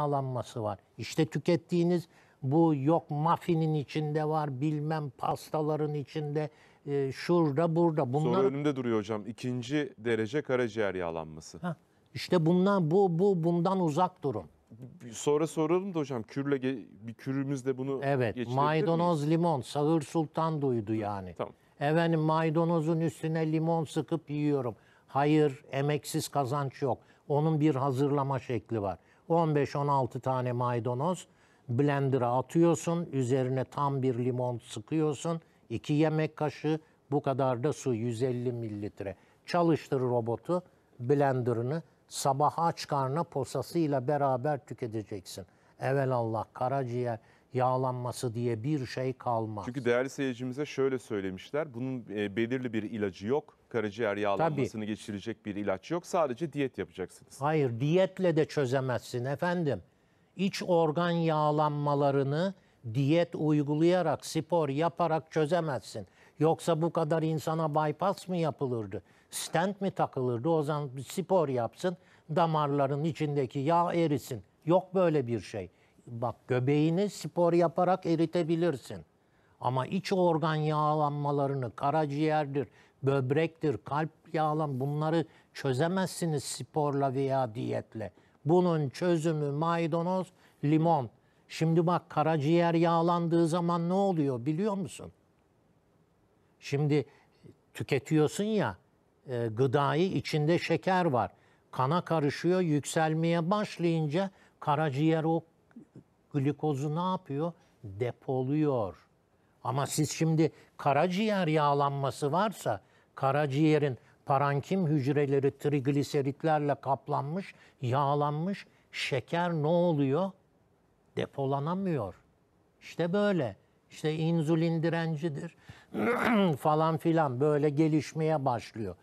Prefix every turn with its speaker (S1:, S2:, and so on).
S1: alanması var. İşte tükettiğiniz bu yok muffinin içinde var bilmem pastaların içinde e, şurada burada. Bunlar... Sonra önümde
S2: duruyor hocam. ikinci derece karaciğer yağlanması. Heh,
S1: işte bundan bu bu bundan uzak durun.
S2: Sonra soralım da hocam kürle bir kürümüz de bunu Evet maydanoz miyiz?
S1: limon sağır sultan duydu yani. Tamam. Efendim maydanozun üstüne limon sıkıp yiyorum. Hayır emeksiz kazanç yok. Onun bir hazırlama şekli var. 15-16 tane maydanoz blender'a atıyorsun. Üzerine tam bir limon sıkıyorsun. 2 yemek kaşığı bu kadar da su 150 mililitre. Çalıştır robotu blenderını sabaha aç karna posasıyla beraber tüketeceksin. Evelallah karaciğer, yağlanması diye bir şey kalmaz. Çünkü
S2: değerli seyircimize şöyle söylemişler. Bunun e, belirli bir ilacı yok. Karaciğer yağlanmasını Tabii. geçirecek bir ilaç yok. Sadece diyet yapacaksınız.
S1: Hayır, diyetle de çözemezsin efendim. İç organ yağlanmalarını diyet uygulayarak, spor yaparak çözemezsin. Yoksa bu kadar insana bypass mı yapılırdı? Stent mi takılırdı? O zaman spor yapsın, damarların içindeki yağ erisin. Yok böyle bir şey bak göbeğini spor yaparak eritebilirsin. Ama iç organ yağlanmalarını, karaciğerdir, böbrektir, kalp yağlan bunları çözemezsiniz sporla veya diyetle. Bunun çözümü maydanoz, limon. Şimdi bak karaciğer yağlandığı zaman ne oluyor biliyor musun? Şimdi tüketiyorsun ya e, gıdayı içinde şeker var. Kana karışıyor yükselmeye başlayınca karaciğer o glikozu ne yapıyor? Depoluyor. Ama siz şimdi karaciğer yağlanması varsa karaciğerin parankim hücreleri trigliseritlerle kaplanmış, yağlanmış. Şeker ne oluyor? Depolanamıyor. İşte böyle. İşte insülin direncidir falan filan böyle gelişmeye başlıyor.